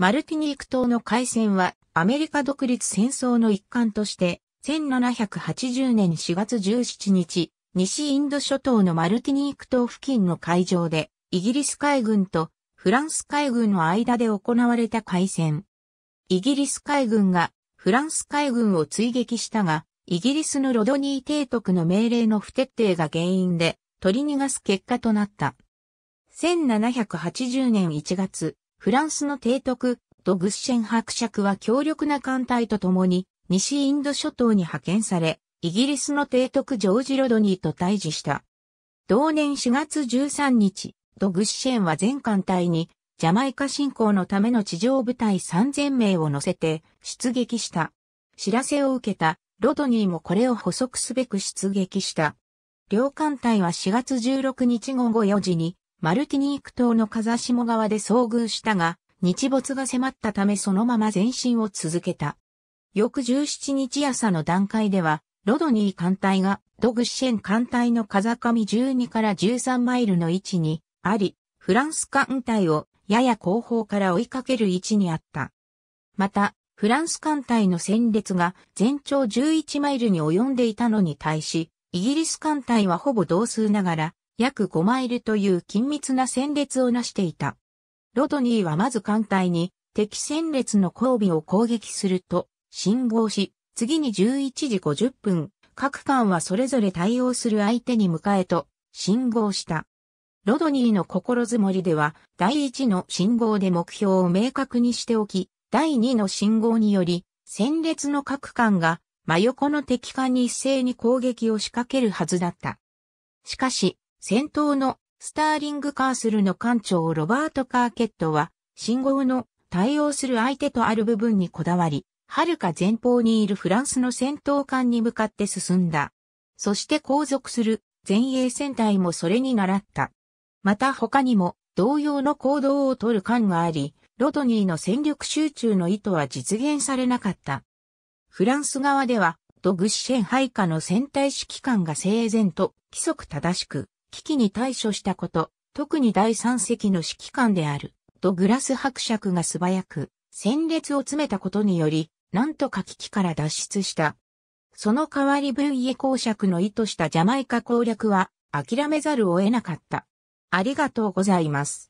マルティニーク島の海戦はアメリカ独立戦争の一環として、1780年4月17日、西インド諸島のマルティニーク島付近の海上で、イギリス海軍とフランス海軍の間で行われた海戦。イギリス海軍がフランス海軍を追撃したが、イギリスのロドニー提督の命令の不徹底が原因で取り逃がす結果となった。1780年1月、フランスの提督、ドグッシェン伯爵は強力な艦隊と共に、西インド諸島に派遣され、イギリスの提督ジョージ・ロドニーと対峙した。同年4月13日、ドグッシェンは全艦隊に、ジャマイカ侵攻のための地上部隊3000名を乗せて出撃した。知らせを受けたロドニーもこれを補足すべく出撃した。両艦隊は4月16日午後4時にマルティニーク島の風下側で遭遇したが、日没が迫ったためそのまま前進を続けた。翌17日朝の段階では、ロドニー艦隊がドグシェン艦隊の風上12から13マイルの位置にあり、フランス艦隊をやや後方から追いかける位置にあった。また、フランス艦隊の戦列が全長11マイルに及んでいたのに対し、イギリス艦隊はほぼ同数ながら約5マイルという緊密な戦列をなしていた。ロドニーはまず艦隊に敵戦列の交尾を攻撃すると信号し、次に11時50分、各艦はそれぞれ対応する相手に迎えと信号した。ロドニーの心づもりでは、第1の信号で目標を明確にしておき、第2の信号により、戦列の各艦が真横の敵艦に一斉に攻撃を仕掛けるはずだった。しかし、戦闘のスターリングカースルの艦長ロバート・カーケットは、信号の対応する相手とある部分にこだわり、遥か前方にいるフランスの戦闘艦に向かって進んだ。そして後続する前衛戦隊もそれに習った。また他にも同様の行動をとる艦があり、ロドニーの戦力集中の意図は実現されなかった。フランス側では、ドグシェン配下の戦隊指揮官が整然と規則正しく危機に対処したこと、特に第三席の指揮官である、とグラス伯爵が素早く、戦列を詰めたことにより、なんとか危機から脱出した。その代わり分イ公爵の意図したジャマイカ攻略は、諦めざるを得なかった。ありがとうございます。